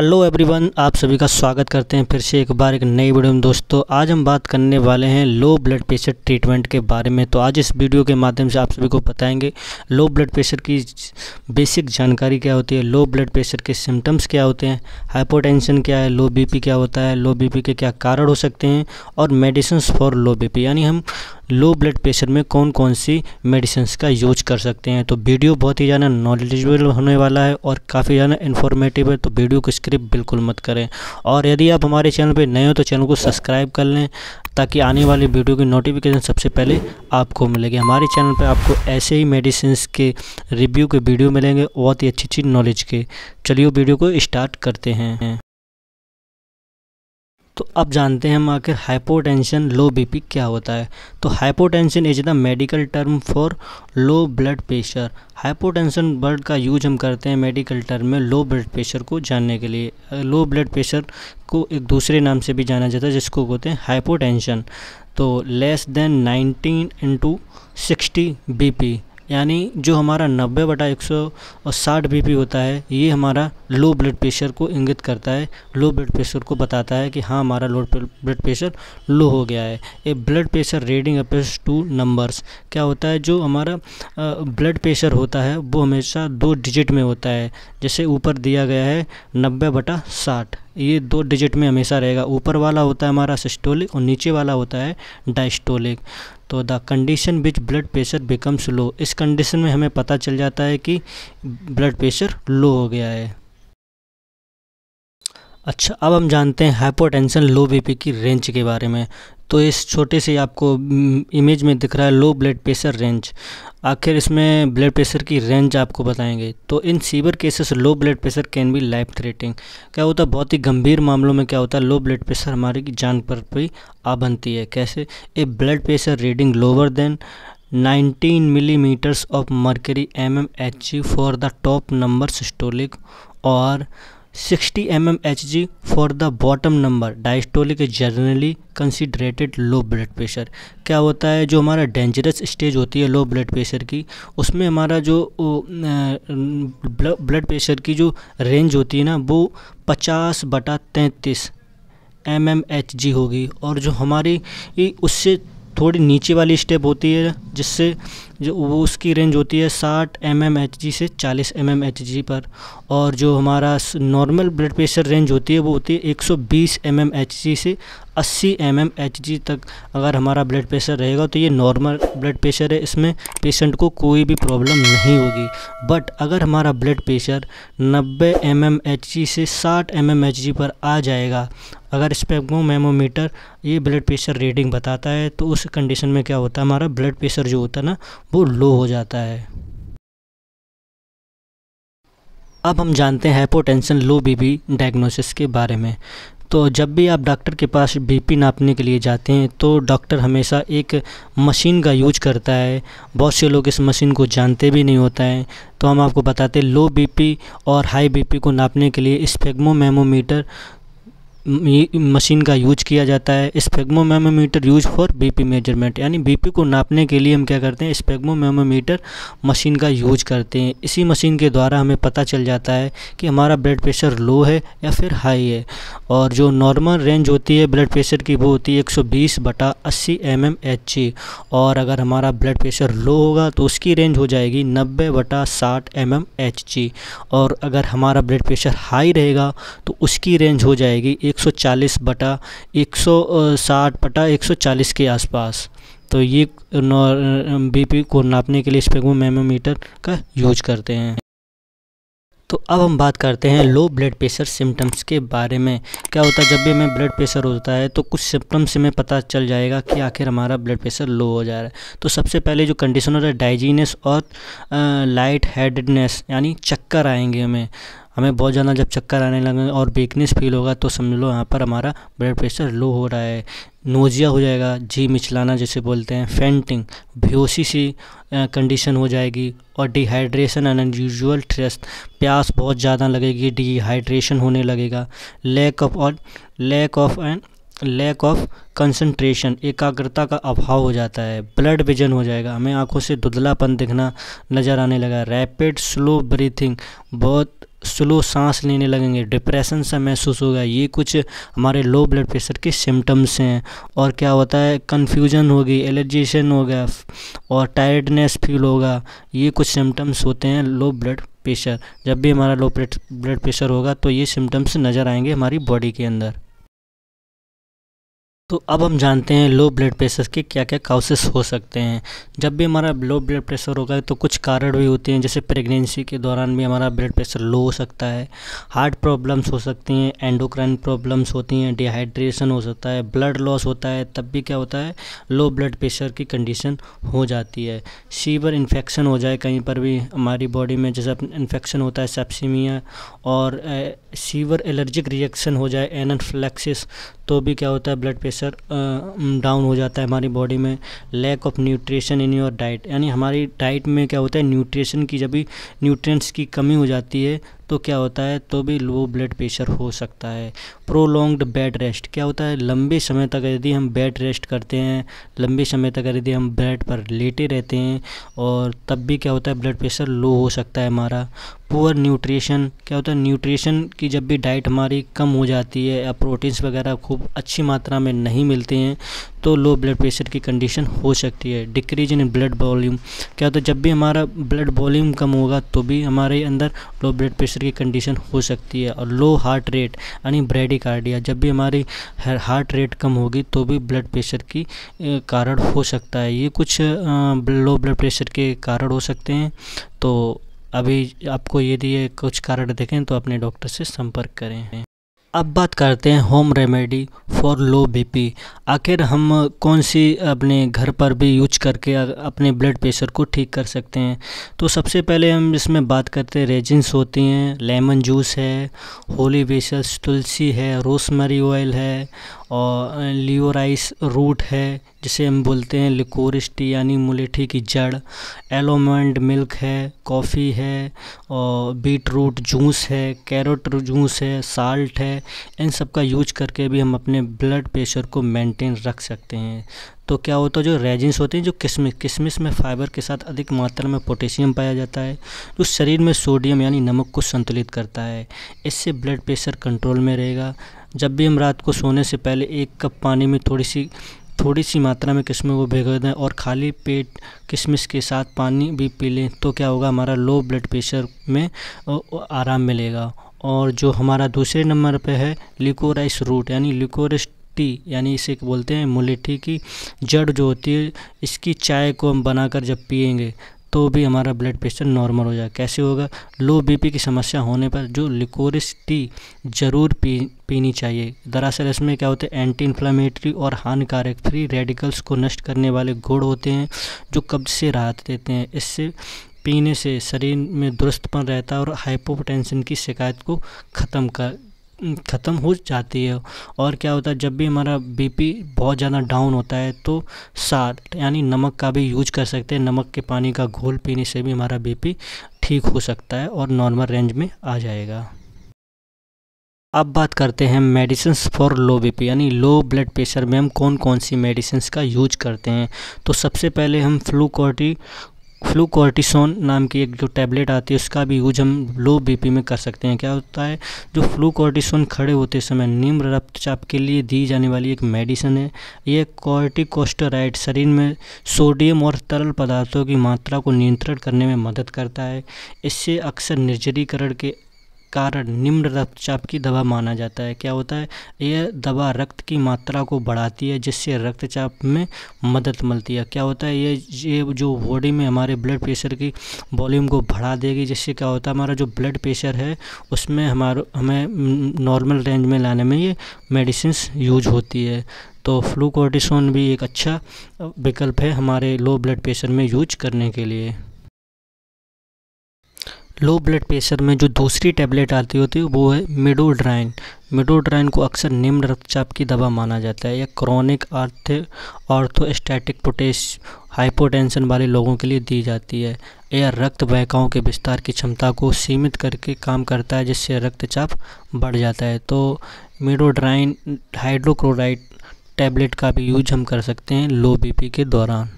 hello everyone आप सभी का स्वागत करते हैं फिर से एक बार एक नई वीडियो में दोस्तों आज हम बात करने वाले हैं लो ब्लड प्रेशर ट्रीटमेंट के बारे में तो आज इस वीडियो के माध्यम से आप सभी को बताएंगे लो ब्लड प्रेशर की बेसिक जानकारी क्या होती है लो ब्लड प्रेशर के सिम्टम्स क्या होते हैं हाइपोटेंशन क्या है लो बी क्या होता है लो बी के क्या कारण हो सकते हैं और मेडिसिन फॉर लो बी यानी हम लो ब्लड प्रेशर में कौन कौन सी मेडिसिन का यूज कर सकते हैं तो वीडियो बहुत ही ज़्यादा नॉलेजेबल होने वाला है और काफ़ी ज़्यादा इन्फॉर्मेटिव है तो वीडियो को स्क्रिप बिल्कुल मत करें और यदि आप हमारे चैनल पर नए हो तो चैनल को सब्सक्राइब कर लें ताकि आने वाली वीडियो की नोटिफिकेशन सबसे पहले आपको मिलेगी हमारे चैनल पर आपको ऐसे ही मेडिसिन के रिव्यू के वीडियो मिलेंगे बहुत ही अच्छी अच्छी नॉलेज के चलिए वीडियो को स्टार्ट करते हैं तो अब जानते हैं हम आखिर हाइपोटेंशन लो बीपी क्या होता है तो hypotension is the medical term for low blood pressure hypotension word का यूज हम करते हैं मेडिकल टर्म में लो ब्लड प्रेशर को जानने के लिए लो ब्लड प्रेशर को एक दूसरे नाम से भी जाना जाता है जिसको कहते हैं हाइपोटेंशन तो less than 19 into sixty B यानी जो हमारा नब्बे बटा एक सौ साठ बी पी होता है ये हमारा लो ब्लड प्रेशर को इंगित करता है लो ब्लड प्रेशर को बताता है कि हाँ हमारा लो ब्लड प्रेशर लो हो गया है ए ब्लड प्रेशर रीडिंग अपेस टू नंबर्स क्या होता है जो हमारा ब्लड प्रेशर होता है वो हमेशा दो डिजिट में होता है जैसे ऊपर दिया गया है नब्बे बटा साठ ये दो डिजिट में हमेशा रहेगा ऊपर वाला होता है हमारा सिस्टोलिक और नीचे वाला होता है डाइस्टोलिक तो the condition which blood pressure becomes low इस कंडीशन में हमें पता चल जाता है कि ब्लड प्रेशर लो हो गया है अच्छा अब हम जानते हैं हाइपोटेंशन लो बीपी की रेंज के बारे में तो इस छोटे से आपको इमेज हम्म, में दिख रहा है लो ब्लड प्रेशर रेंज आखिर इसमें ब्लड प्रेशर की रेंज आपको बताएंगे तो in severe cases low blood pressure can be life threatening क्या होता है बहुत ही गंभीर मामलों में क्या होता है लो ब्लड प्रेशर हमारी जान पर भी आ बनती है कैसे a blood pressure reading lower than 19 millimetres of mercury M M H for the top number systolic और sixty M M H G for the bottom number diastolic generally considerated low blood pressure क्या होता है जो हमारा dangerous stage होती है low blood pressure की उसमें हमारा जो ब्लड प्रेशर की जो रेंज होती है ना वो पचास बटा तैंतीस एम एम एच जी होगी और जो हमारी उससे थोड़ी नीचे वाली स्टेप होती है जिससे जो वो उसकी रेंज होती है साठ एम एम एच जी से चालीस एम एम एच जी पर और जो हमारा नॉर्मल ब्लड प्रेशर रेंज होती है वो होती है एक सौ बीस एम एम एच जी से अस्सी एम एम एच जी तक अगर हमारा ब्लड प्रेशर रहेगा तो ये नॉर्मल ब्लड प्रेशर है इसमें पेशेंट को कोई भी प्रॉब्लम नहीं होगी बट अगर हमारा ब्लड प्रेशर नब्बे एम एम एच जी से साठ एम एम एच जी पर आ जाएगा अगर स्पेक्मो मेमोमीटर ये ब्लड प्रेशर रीडिंग बताता है तो उस कंडीशन में क्या होता है हमारा ब्लड प्रेशर जो होता है ना वो लो हो जाता है अब हम जानते हैं हाइपोटेंशन लो बीबी डायग्नोसिस के बारे में तो जब भी आप डॉक्टर के पास बीपी नापने के लिए जाते हैं तो डॉक्टर हमेशा एक मशीन का यूज करता है बहुत से लोग इस मशीन को जानते भी नहीं होता है तो हम आपको बताते लो बीपी और हाई बीपी को नापने के लिए स्पेग्मो मेमोमीटर मशीन का यूज किया जाता है sphygmomanometer use for BP measurement यानी बीपी को नापने के लिए हम क्या करते हैं स्पेगमोमेमोमीटर मशीन का यूज करते हैं इसी मशीन के द्वारा हमें पता चल जाता है कि हमारा ब्लड प्रेशर लो है या फिर हाई है और जो नॉर्मल रेंज होती है ब्लड प्रेशर की वो होती है बीस बटा अस्सी एम एम एच और अगर हमारा ब्लड प्रेशर लो होगा तो उसकी रेंज हो जाएगी नब्बे बटा साठ एम एम एच और अगर हमारा ब्लड प्रेशर हाई रहेगा तो उसकी रेंज हो जाएगी 140 बटा 160 बटा 140 के आसपास तो ये बीपी को नापने के लिए मेमोमीटर का यूज करते हैं तो अब हम बात करते हैं लो ब्लड प्रेशर सिम्टम्स के बारे में क्या होता है जब भी हमें ब्लड प्रेशर होता है तो कुछ सिम्टम्स हमें पता चल जाएगा कि आखिर हमारा ब्लड प्रेशर लो हो जा रहा है तो सबसे पहले जो कंडीशन होता है डाइजीनेस और आ, लाइट हेडनेस यानी चक्कर आएंगे हमें हमें बहुत ज़्यादा जब चक्कर आने लगे और वीकनेस फील होगा तो समझ लो यहाँ पर हमारा ब्लड प्रेशर लो हो रहा है नोजिया हो जाएगा जी मिचलाना जैसे बोलते हैं फेंटिंग भ्योसी सी कंडीशन हो जाएगी और डिहाइड्रेशन एंड अनयूजल ट्रेस्ट प्यास बहुत ज़्यादा लगेगी डिहाइड्रेशन होने लगेगा लैक ऑफ और lack of and lack of concentration एकाग्रता का अभाव हो जाता है ब्लड विजन हो जाएगा हमें आंखों से धुधलापन दिखना नज़र आने लगा रैपिड स्लो ब्रीथिंग बहुत स्लो सांस लेने लगेंगे डिप्रेशन सा महसूस होगा ये कुछ हमारे लो ब्लड प्रेशर के सिम्टम्स हैं और क्या होता है कन्फ्यूजन होगी एलर्जीशन होगा और टायर्डनेस फील होगा ये कुछ सिम्टम्स होते हैं लो ब्लड प्रेशर जब भी हमारा लो ब्लड प्रेशर होगा तो ये सिम्टम्स नज़र आएंगे हमारी बॉडी के अंदर तो अब हम जानते हैं लो ब्लड प्रेशर के क्या क्या काउसेस हो सकते हैं जब भी हमारा लो ब्लड प्रेशर होगा तो कुछ कारण भी होते हैं जैसे प्रेगनेंसी के दौरान भी हमारा ब्लड प्रेशर लो हो सकता है हार्ट प्रॉब्लम्स हो सकती हैं एंडोक्राइन प्रॉब्लम्स होती हैं डिहाइड्रेशन हो सकता है ब्लड लॉस होता है तब भी क्या होता है लो ब्लड प्रेशर की कंडीशन हो जाती है सीवर इन्फेक्शन हो जाए कहीं पर भी हमारी बॉडी में जैसे इन्फेक्शन होता है सेप्सीमिया और सीवर एलर्जिक रिएक्शन हो जाए एनफ्लैक्सिस तो भी क्या होता है ब्लड प्रेशर प्रेशर डाउन हो जाता है हमारी बॉडी में lack of nutrition in your diet यानी हमारी डाइट में क्या होता है न्यूट्रिशन की जब भी न्यूट्रिएंट्स की कमी हो जाती है तो क्या होता है तो भी लो ब्लड प्रेशर हो सकता है प्रोलोंग्ड बेड रेस्ट क्या होता है लंबे समय तक यदि हम बेड रेस्ट करते हैं लंबे समय तक यदि हम बेड पर लेटे रहते हैं और तब भी क्या होता है ब्लड प्रेशर लो हो सकता है हमारा पुअर न्यूट्रिशन क्या होता है न्यूट्रिशन की जब भी डाइट हमारी कम हो जाती है या प्रोटीन्स वगैरह खूब अच्छी मात्रा में नहीं मिलते हैं तो लो ब्लड प्रेशर की कंडीशन हो सकती है डिक्रीज इन ब्लड वॉल्यूम क्या तो जब भी हमारा ब्लड वॉल्यूम कम होगा तो भी हमारे अंदर लो ब्लड प्रेशर की कंडीशन हो सकती है और लो हार्ट रेट यानी ब्रेडिकार्डिया जब भी हमारी हार्ट रेट कम होगी तो भी ब्लड प्रेशर की कारण हो सकता है ये कुछ लो ब्लड प्रेशर के कारण हो सकते हैं तो अभी आपको यदि कुछ कारण देखें तो अपने डॉक्टर से संपर्क करें अब बात करते हैं home remedy for low BP आखिर हम कौन सी अपने घर पर भी यूज करके अपने ब्लड प्रेशर को ठीक कर सकते हैं तो सबसे पहले हम इसमें बात करते हैं रेजिन्स होती हैं लेमन जूस है होली बेसस तुलसी है रोसमरी ऑयल है और लियोराइस रूट है जिसे हम बोलते हैं लिकोरिस्टी यानी मुलेठी की जड़ एलोमंड मिल्क है कॉफ़ी है और बीट रूट जूस है कैरेट जूस है साल्ट है इन सब का यूज करके भी हम अपने ब्लड प्रेशर को मेंटेन रख सकते हैं तो क्या होता है जो रेजिन्स होते हैं जो किशमिश किसमिस में फाइबर के साथ अधिक मात्रा में पोटेशियम पाया जाता है जो शरीर में सोडियम यानी नमक को संतुलित करता है इससे ब्लड प्रेशर कंट्रोल में रहेगा जब भी हम रात को सोने से पहले एक कप पानी में थोड़ी सी थोड़ी सी मात्रा में किस्मों को भिगो दें और खाली पेट किशमिश के साथ पानी भी पी लें तो क्या होगा हमारा लो ब्लड प्रेशर में आराम मिलेगा और जो हमारा दूसरे नंबर पे है लिकोराइस रूट यानी लिकोरस टी यानी इसे बोलते हैं मुलेठी की जड़ जो होती है इसकी चाय को हम बनाकर जब पियेंगे तो भी हमारा ब्लड प्रेशर नॉर्मल हो जाए कैसे होगा लो बीपी की समस्या होने पर जो लिकोरिस टी ज़रूर पी पीनी चाहिए दरअसल इसमें क्या होते हैं एंटी इन्फ्लामेटरी और हानिकारक फ्री रेडिकल्स को नष्ट करने वाले गुड़ होते हैं जो कब्ज से राहत देते हैं इससे पीने से शरीर में दुरुस्तपन रहता है और हाइपोटेंशन की शिकायत को ख़त्म कर ख़त्म हो जाती है और क्या होता है जब भी हमारा बीपी बहुत ज़्यादा डाउन होता है तो साल्ट यानी नमक का भी यूज कर सकते हैं नमक के पानी का घोल पीने से भी हमारा बीपी ठीक हो सकता है और नॉर्मल रेंज में आ जाएगा अब बात करते हैं मेडिसिन फॉर लो बीपी यानी लो ब्लड प्रेशर में हम कौन कौन सी मेडिसिन का यूज करते हैं तो सबसे पहले हम फ्लूकॉटी फ्लू कॉर्टिसोन नाम की एक जो टैबलेट आती है उसका भी यूज हम लो बीपी में कर सकते हैं क्या होता है जो फ्लू कॉर्टिसोन खड़े होते समय निम्न रक्तचाप के लिए दी जाने वाली एक मेडिसिन है यह कॉर्टिकोस्टोराइड शरीर में सोडियम और तरल पदार्थों की मात्रा को नियंत्रण करने में मदद करता है इससे अक्सर निर्जरीकरण के कारण निम्न रक्तचाप की दवा माना जाता है क्या होता है यह दवा रक्त की मात्रा को बढ़ाती है जिससे रक्तचाप में मदद मिलती है क्या होता है ये ये जो बॉडी में हमारे ब्लड प्रेशर की वॉल्यूम को बढ़ा देगी जिससे क्या होता है हमारा जो ब्लड प्रेशर है उसमें हमारा हमें नॉर्मल रेंज में लाने में ये मेडिसिन यूज होती है तो फ्लू भी एक अच्छा विकल्प है हमारे लो ब्लड प्रेशर में यूज करने के लिए लो ब्लड प्रेशर में जो दूसरी टैबलेट आती होती है वो है मिडोड्राइन मिडोड्राइन को अक्सर निम्न रक्तचाप की दवा माना जाता है या क्रॉनिक आर्थ ऑर्थोस्टैटिक पोटेश हाइपोटेंशन वाले लोगों के लिए दी जाती है यह रक्त बहकाओं के विस्तार की क्षमता को सीमित करके काम करता है जिससे रक्तचाप बढ़ जाता है तो मिडोड्राइन हाइड्रोक्लोराइड टैबलेट का भी यूज हम कर सकते हैं लो बीपी के दौरान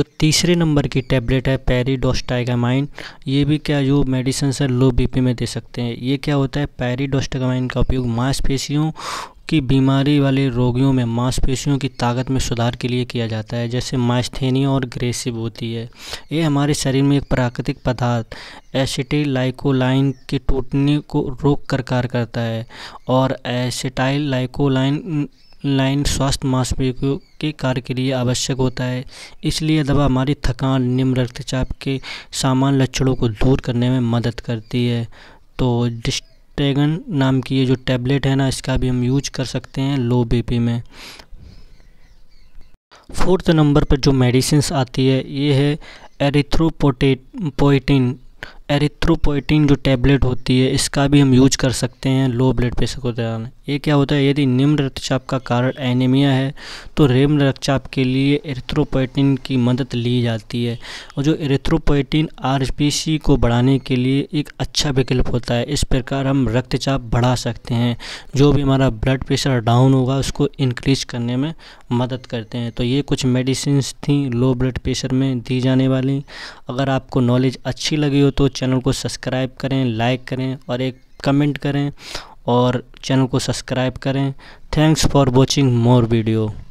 जो तीसरे नंबर की टैबलेट है पेरीडोस्टाइगामाइन ये भी क्या जो मेडिसिन है लो बीपी में दे सकते हैं ये क्या होता है पेरीडोस्टाइगामाइन का उपयोग मांसपेशियों की बीमारी वाले रोगियों में मांसपेशियों की ताकत में सुधार के लिए किया जाता है जैसे माइस्थेनिया और ग्रेसिव होती है ये हमारे शरीर में एक प्राकृतिक पदार्थ एसिटाइल लाइकोलाइन के टूटने को रोक कर कार्य करता है और एसिटाइल लाइकोलाइन लाइन स्वास्थ्य मांसपेशियों के कार्य के लिए आवश्यक होता है इसलिए दवा हमारी थकान निम्न रक्तचाप के सामान्य लक्षणों को दूर करने में मदद करती है तो डिस्टेगन नाम की ये जो टैबलेट है ना इसका भी हम यूज कर सकते हैं लो बीपी में फोर्थ नंबर पर जो मेडिसिन आती है ये है एरिथ्रोपोटे पोइटिन एरिथ्रोपोइटिन जो टैबलेट होती है इसका भी हम यूज कर सकते हैं लो ब्लड प्रेशर को दौरान ये क्या होता है यदि निम्न रक्तचाप का कारण एनीमिया है तो निम्न रक्तचाप के लिए एरिथ्रोपोइटिन की मदद ली जाती है और जो एरिथ्रोपोइटिन आरपीसी को बढ़ाने के लिए एक अच्छा विकल्प होता है इस प्रकार हम रक्तचाप बढ़ा सकते हैं जो भी हमारा ब्लड प्रेशर डाउन होगा उसको इनक्रीज करने में मदद करते हैं तो ये कुछ मेडिसिन थी लो ब्लड प्रेशर में दी जाने वाली अगर आपको नॉलेज अच्छी लगी हो तो चैनल को सब्सक्राइब करें लाइक करें और एक कमेंट करें और चैनल को सब्सक्राइब करें thanks for watching more video